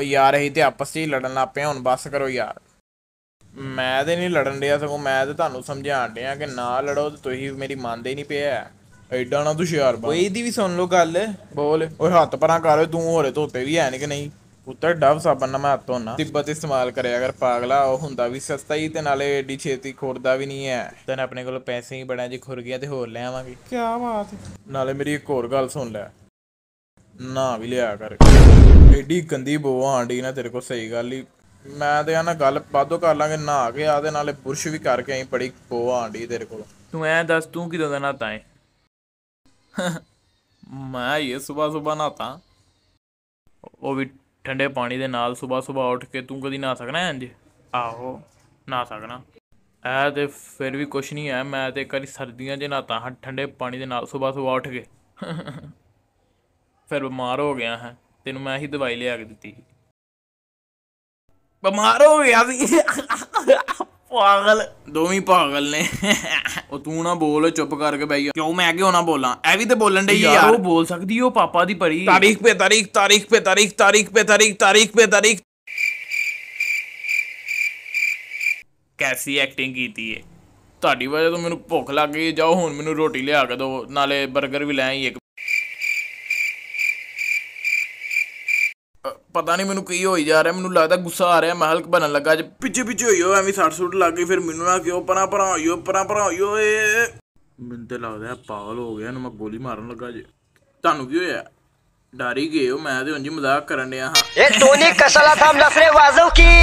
ਓ ਯਾਰ ਅਸੀਂ ਤੇ ਆਪਸ ਵਿੱਚ ਹੀ ਲੜਨ ਲੱਗ ਪਏ ਹੁਣ ਬਸ ਕਰੋ ਯਾਰ ਮੈਂ ਤੇ ਨਹੀਂ ਲੜਨ ਡਿਆ ਸਗੋਂ ਮੈਂ ਤੇ ਤੁਹਾਨੂੰ ਸਮਝਾਣ ਡਿਆ ਕਿ ਨਾ ਲੜੋ ਤੇ ਤੁਸੀਂ ਮੇਰੀ ਮੰਨਦੇ ਨਹੀਂ ਪਿਆ ਐਡਾ ਨਾ ਤੂੰ ਯਾਰ ਬਣ ਓਏ ਇਹਦੀ ਵੀ ਸੁਣ ਲਓ ਗੱਲ ਬੋਲ ਓਏ ਹੱਥ ਪਰਾਂ ਕਰ ਤੂੰ ਹੋਰੇ ਧੋਤੇ ਵੀ ਐ ਨਹੀਂ ਕਿ ਨਹੀਂ ਪੁੱਤਰ ਡਵ ਸਾਬਣ ਨਾ ਮੈਂ ਹੱਥ ਧੋਣਾ ਤਿੱਬਤ ਇਸਤੇਮਾਲ ਕਰਿਆ ਅਗਰ ਪਾਗਲਾ ਉਹ ਹੁੰਦਾ ਵੀ ਸਸਤਾ ਹੀ ਤੇ ਨਾਲੇ ਏਡੀ ਛੇਤੀ ਖੁਰਦਾ ਵੀ ਨਹੀਂ ਐ ਤਨ ਆਪਣੇ ਕੋਲ ਪੈਸੇ ਹੀ ਬੜਾ ਜੀ ਖੁਰ ਗਿਆ ਤੇ ਹੋਰ ਲੈ ਆਵਾਂਗੇ ਕੀ ਬਾਤ ਨਾਲੇ ਮੇਰੀ ਇੱਕ ਹੋਰ ਗੱਲ ਸੁਣ ਲੈ ਨਾ ਵੀ ਲਿਆ ਕਰ ਐਡੀ ਗੰਦੀ ਬੋਆ ਆਂਟੀ ਨਾ ਤੇਰੇ ਕੋ ਸਹੀ ਗੱਲ ਹੀ ਮੈਂ ਤੇ ਆ ਨਾ ਗੱਲ ਬਾਦੋ ਕਰ ਲਾਂਗੇ ਨਾ ਆ ਕੇ ਆ ਦੇ ਨਾਲੇ ਬੁਰਸ਼ ਵੀ ਕਰਕੇ ਆਈ ਬੜੀ ਬੋਆ ਆਂਟੀ ਤੇਰੇ ਕੋਲ ਤੂੰ ਐ ਦੱਸ ਤੂੰ ਕਿਦੋਂ ਦਾ ਨਾਤਾ ਹੈ ਮੈਂ ਇਹ ਸਵੇਰ ਸਵੇਰ ਨਾਤਾ ਉਹ ਵੀ ਠੰਡੇ ਪਾਣੀ ਦੇ ਨਾਲ ਸਵੇਰ ਸਵੇਰ ਉੱਠ ਕੇ ਤੂੰ ਕਦੀ ਨਾ ਸਕਣਾ ਇੰਜ ਆਹੋ ਨਾ ਸਕਣਾ ਐ ਤੇ ਫਿਰ ਵੀ ਕੁਛ ਨਹੀਂ ਐ ਮੈਂ ਤੇ ਕਰੀ ਸਰਦੀਆਂ 'ਚ ਨਾਤਾ ਹਾਂ ਠੰਡੇ ਪਾਣੀ ਦੇ ਨਾਲ ਸਵੇਰ ਸਵੇਰ ਉੱਠ ਕੇ ਫਿਰ ਬਿਮਾਰ ਹੋ ਗਿਆ ਹਾਂ ਤੈਨੂੰ ਮੈਂ ਹੀ ਦਵਾਈ ਲਿਆ ਕੇ ਦਿੱਤੀ ਬਿਮਾਰ ਹੋ ਗਿਆ ਸੀ ਪਾਗਲ ਦੋਵੇਂ ਪਾਗਲ ਨੇ ਉਹ ਤੂੰ ਨਾ ਬੋਲ ਚੁੱਪ ਕਰਕੇ ਬਈ ਕਿਉਂ ਮੈਂ ਕਿਉਂ ਨਾ ਬੋਲਾਂ ਐ ਵੀ ਤੇ ਬੋਲਣ ਦੇ ਯਾਰ ਉਹ ਬੋਲ ਸਕਦੀ ਉਹ ਪਾਪਾ ਦੀ ਪਰੀ ਤਾਰੀਖ ਪੇ ਤਾਰੀਖ ਤਾਰੀਖ ਪੇ ਤਾਰੀਖ ਤਾਰੀਖ ਪੇ ਤਾਰੀਖ ਤਾਰੀਖ ਪੇ ਤਾਰੀਖ ਕੈਸੀ ਐਕਟਿੰਗ ਕੀਤੀ ਹੈ ਤੁਹਾਡੀ ਵਜ੍ਹਾ ਤੋਂ ਮੈਨੂੰ ਭੁੱਖ ਲੱਗ ਗਈ ਜਾਓ ਹੁਣ ਮੈਨੂੰ ਰੋਟੀ ਲਿਆ ਕੇ ਦਿਓ ਨਾਲੇ 버ਗਰ ਵੀ ਲੈ ਆਈ ਇੱਕ ਪਤਾ ਨਹੀਂ ਮੈਨੂੰ ਕੀ ਹੋਈ ਜਾ ਰਿਹਾ ਮੈਨੂੰ ਲੱਗਦਾ ਗੁੱਸਾ ਆ ਰਿਹਾ ਮੈਂ ਹਲਕ ਬਣਨ ਲੱਗਾ ਜੇ ਪਿੱਛੇ ਪਿੱਛੇ ਹੋ ਐਵੇਂ ਸੱਟ ਸੁੱਟ ਲੱਗ ਗਈ ਫਿਰ ਮੈਨੂੰ ਨਾ ਕਿਉਂ ਪਰਾਂ ਪਰਾਂ ਹੋਈਓ ਪਰਾਂ ਪਰਾਂ ਹੋਈ ਓਏ ਮੈਨੂੰ ਤੇ ਲੱਗਦਾ ਪਾਗਲ ਹੋ ਗਿਆ ਨਾ ਮੈਂ ਗੋਲੀ ਮਾਰਨ ਲੱਗਾ ਜੇ ਤੁਹਾਨੂੰ ਕੀ ਹੋਇਆ ਡਰ ਹੀ ਗਏ ਹੋ ਮੈਂ ਤੇ ਉਂਝ ਮਜ਼ਾਕ ਕਰਨ ਡਿਆ ਹਾਂ ਇਹ ਟੋਨੀ ਕਸਲਾ ਥਾਮ ਲਫਰੇ ਵਾਜ਼ੋ ਕੀ